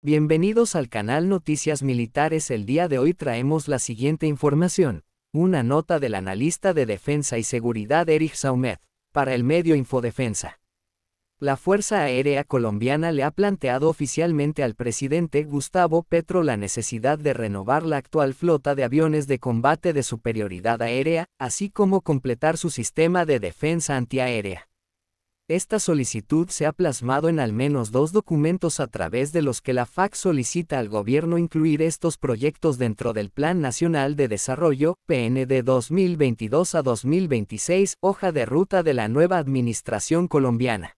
Bienvenidos al canal Noticias Militares. El día de hoy traemos la siguiente información. Una nota del analista de defensa y seguridad Eric Saumet, para el medio Infodefensa. La Fuerza Aérea Colombiana le ha planteado oficialmente al presidente Gustavo Petro la necesidad de renovar la actual flota de aviones de combate de superioridad aérea, así como completar su sistema de defensa antiaérea. Esta solicitud se ha plasmado en al menos dos documentos a través de los que la FAC solicita al gobierno incluir estos proyectos dentro del Plan Nacional de Desarrollo, PND 2022 a 2026, hoja de ruta de la nueva administración colombiana.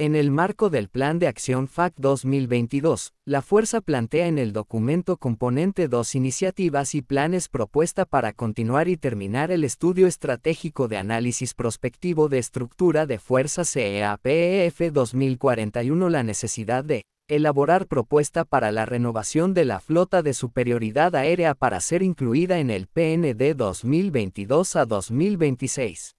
En el marco del Plan de Acción FAC 2022, la Fuerza plantea en el documento componente dos iniciativas y planes propuesta para continuar y terminar el estudio estratégico de análisis prospectivo de estructura de Fuerza CEAPEF 2041 la necesidad de elaborar propuesta para la renovación de la flota de superioridad aérea para ser incluida en el PND 2022 a 2026.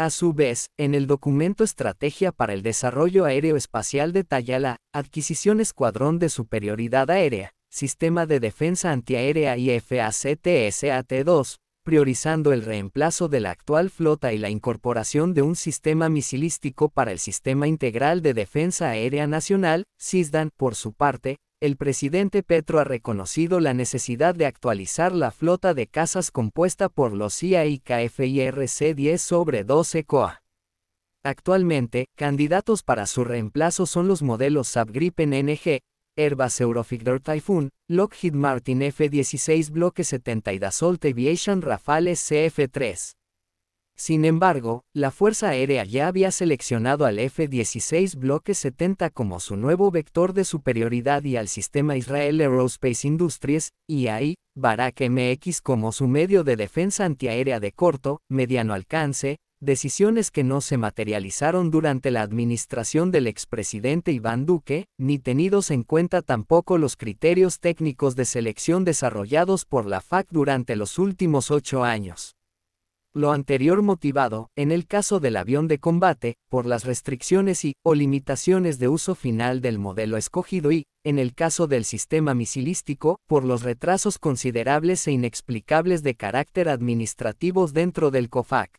A su vez, en el documento Estrategia para el Desarrollo Aéreo Espacial detalla la adquisición Escuadrón de Superioridad Aérea, Sistema de Defensa Antiaérea y FACTSAT-2, priorizando el reemplazo de la actual flota y la incorporación de un sistema misilístico para el Sistema Integral de Defensa Aérea Nacional, SISDAN, por su parte, el presidente Petro ha reconocido la necesidad de actualizar la flota de casas compuesta por los CIA y 10 sobre 12 COA. Actualmente, candidatos para su reemplazo son los modelos Subgripen NG, Airbus Eurofigure Typhoon, Lockheed Martin F-16 Bloque 70 y Dassault Aviation Rafale CF-3. Sin embargo, la Fuerza Aérea ya había seleccionado al F-16 Bloque 70 como su nuevo vector de superioridad y al sistema Israel Aerospace Industries, y ahí, Barak MX como su medio de defensa antiaérea de corto, mediano alcance, decisiones que no se materializaron durante la administración del expresidente Iván Duque, ni tenidos en cuenta tampoco los criterios técnicos de selección desarrollados por la FAC durante los últimos ocho años. Lo anterior motivado, en el caso del avión de combate, por las restricciones y o limitaciones de uso final del modelo escogido y, en el caso del sistema misilístico, por los retrasos considerables e inexplicables de carácter administrativos dentro del COFAC.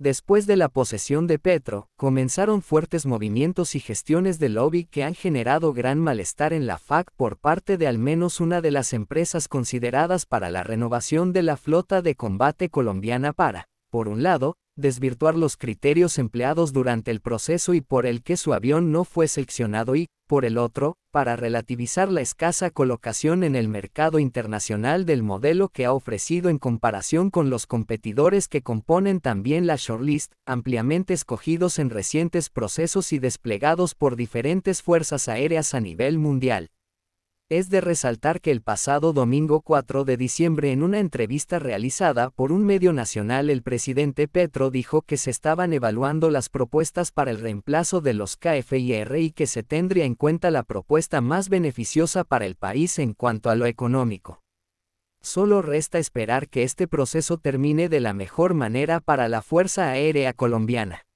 Después de la posesión de Petro, comenzaron fuertes movimientos y gestiones de lobby que han generado gran malestar en la FAC por parte de al menos una de las empresas consideradas para la renovación de la flota de combate colombiana para, por un lado, desvirtuar los criterios empleados durante el proceso y por el que su avión no fue seleccionado y, por el otro, para relativizar la escasa colocación en el mercado internacional del modelo que ha ofrecido en comparación con los competidores que componen también la shortlist, ampliamente escogidos en recientes procesos y desplegados por diferentes fuerzas aéreas a nivel mundial. Es de resaltar que el pasado domingo 4 de diciembre en una entrevista realizada por un medio nacional el presidente Petro dijo que se estaban evaluando las propuestas para el reemplazo de los KFIR y que se tendría en cuenta la propuesta más beneficiosa para el país en cuanto a lo económico. Solo resta esperar que este proceso termine de la mejor manera para la Fuerza Aérea Colombiana.